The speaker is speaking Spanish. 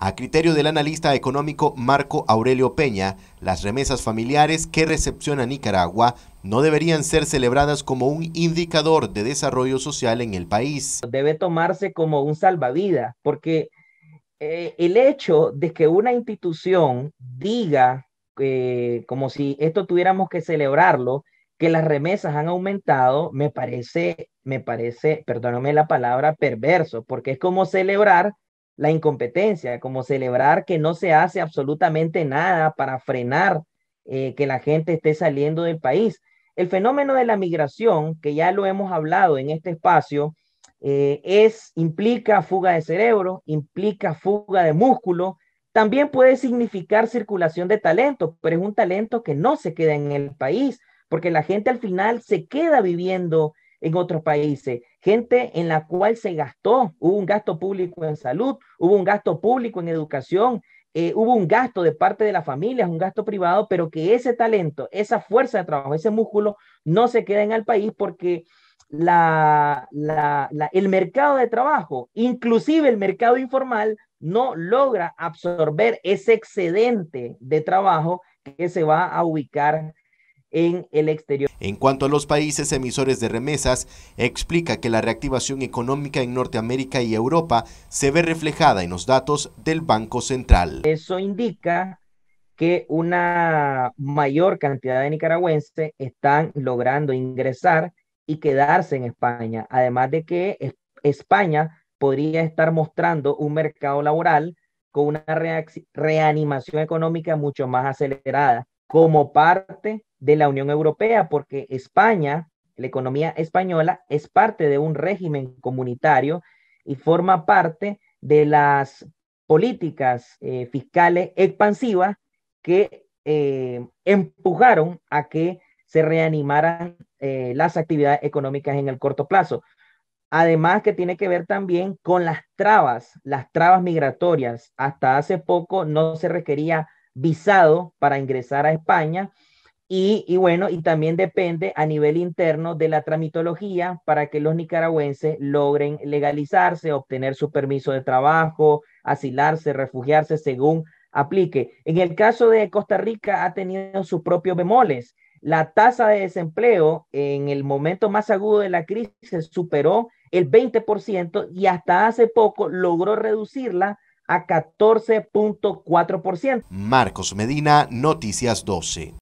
A criterio del analista económico Marco Aurelio Peña, las remesas familiares que recepciona Nicaragua no deberían ser celebradas como un indicador de desarrollo social en el país. Debe tomarse como un salvavidas, porque eh, el hecho de que una institución diga, que eh, como si esto tuviéramos que celebrarlo, que las remesas han aumentado, me parece, me parece, perdóname la palabra, perverso, porque es como celebrar la incompetencia, como celebrar que no se hace absolutamente nada para frenar eh, que la gente esté saliendo del país. El fenómeno de la migración, que ya lo hemos hablado en este espacio, eh, es, implica fuga de cerebro, implica fuga de músculo, también puede significar circulación de talento, pero es un talento que no se queda en el país, porque la gente al final se queda viviendo en otros países, gente en la cual se gastó, hubo un gasto público en salud, hubo un gasto público en educación, eh, hubo un gasto de parte de las familias, un gasto privado, pero que ese talento, esa fuerza de trabajo, ese músculo no se queda en el país porque el mercado de trabajo, inclusive el mercado informal, no logra absorber ese excedente de trabajo que se va a ubicar en el exterior. En cuanto a los países emisores de remesas, explica que la reactivación económica en Norteamérica y Europa se ve reflejada en los datos del Banco Central. Eso indica que una mayor cantidad de nicaragüenses están logrando ingresar y quedarse en España, además de que España podría estar mostrando un mercado laboral con una reanimación económica mucho más acelerada como parte de la Unión Europea, porque España, la economía española, es parte de un régimen comunitario y forma parte de las políticas eh, fiscales expansivas que eh, empujaron a que se reanimaran eh, las actividades económicas en el corto plazo. Además que tiene que ver también con las trabas, las trabas migratorias. Hasta hace poco no se requería visado para ingresar a España. Y, bueno, y también depende a nivel interno de la tramitología para que los nicaragüenses logren legalizarse, obtener su permiso de trabajo, asilarse, refugiarse según aplique. En el caso de Costa Rica ha tenido sus propios bemoles. La tasa de desempleo en el momento más agudo de la crisis superó el 20% y hasta hace poco logró reducirla a 14.4%. Marcos Medina, Noticias 12.